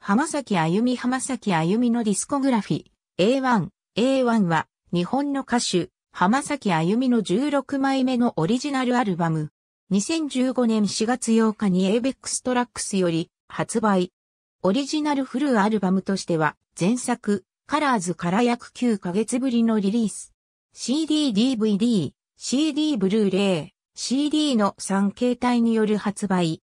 浜崎あゆみ浜崎あゆみのディスコグラフィー。A1。A1 は日本の歌手浜崎あゆみの16枚目のオリジナルアルバム。2015年4月8日に ABEX トラックスより発売。オリジナルフルアルバムとしては前作カラーズから約9ヶ月ぶりのリリース。CD、DVD、CD ブルーレイ、CD の3形態による発売。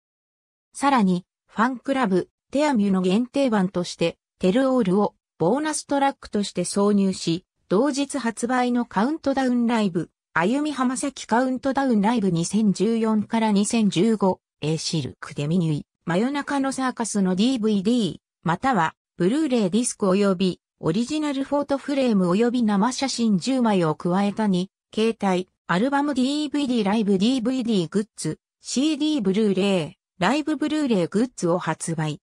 さらに、ファンクラブ、テアミュの限定版として、テルオールをボーナストラックとして挿入し、同日発売のカウントダウンライブ、歩み浜崎カウントダウンライブ2014から2015、A シルクデミニュイ、真夜中のサーカスの DVD、または、ブルーレイディスク及び、オリジナルフォートフレーム及び生写真10枚を加えたに、携帯、アルバム DVD ライブ DVD グッズ、CD ブルーレイ、ライブブルーレイグッズを発売。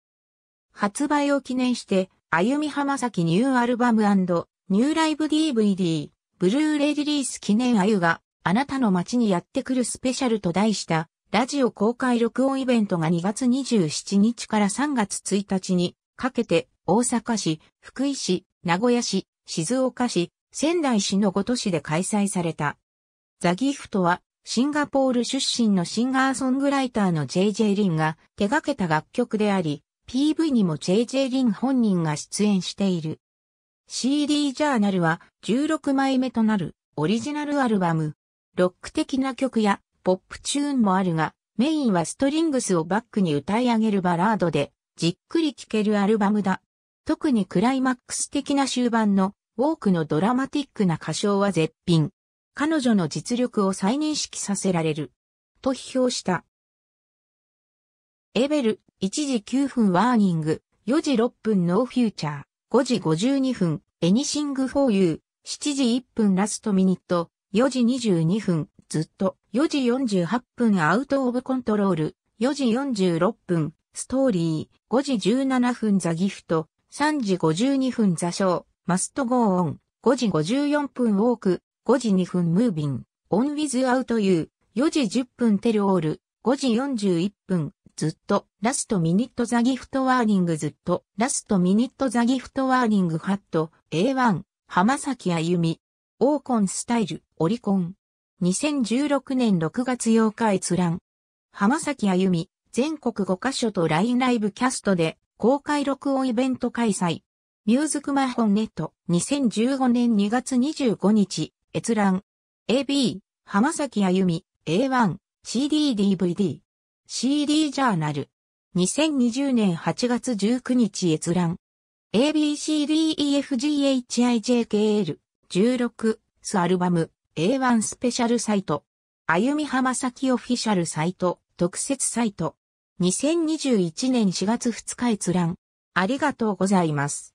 発売を記念して、あゆみ浜崎ニューアルバムニューライブ DVD、ブルーレイリリース記念あゆが、あなたの街にやってくるスペシャルと題した、ラジオ公開録音イベントが2月27日から3月1日にかけて大阪市、福井市、名古屋市、静岡市、仙台市の5都市で開催された。ザギフトはシンガポール出身のシンガーソングライターの JJ リンが手掛けた楽曲であり、PV にも JJ リン本人が出演している。CD ジャーナルは16枚目となるオリジナルアルバム。ロック的な曲やポップチューンもあるが、メインはストリングスをバックに歌い上げるバラードで、じっくり聴けるアルバムだ。特にクライマックス的な終盤のウォークのドラマティックな歌唱は絶品。彼女の実力を再認識させられる。と批評した。エベル、1時9分ワーニング、4時6分ノーフューチャー、5時52分、エニシングフォーユー、7時1分ラストミニット、4時22分、ずっと、4時48分アウトオブコントロール、4時46分、ストーリー、5時17分ザギフト、3時52分ザショー、マストゴーオン、5時54分ウォーク、5時2分ムービン、オンウィズアウトユー、4時10分テルオール、5時41分、ずっと、ラストミニットザギフトワーニングずっと、ラストミニットザギフトワーニングハット、A1、浜崎あゆみ、オーコンスタイル、オリコン。2016年6月8日閲覧。浜崎あゆみ、全国5カ所と LINE ライブキャストで、公開録音イベント開催。ミューズクマホンネット、2015年2月25日、閲覧。AB、浜崎あゆみ、A1、CD、DVD。CD ジャーナル。2020年8月19日閲覧。ABCDEFGHIJKL16 スアルバム A1 スペシャルサイト。あゆみ浜崎オフィシャルサイト。特設サイト。2021年4月2日閲覧。ありがとうございます。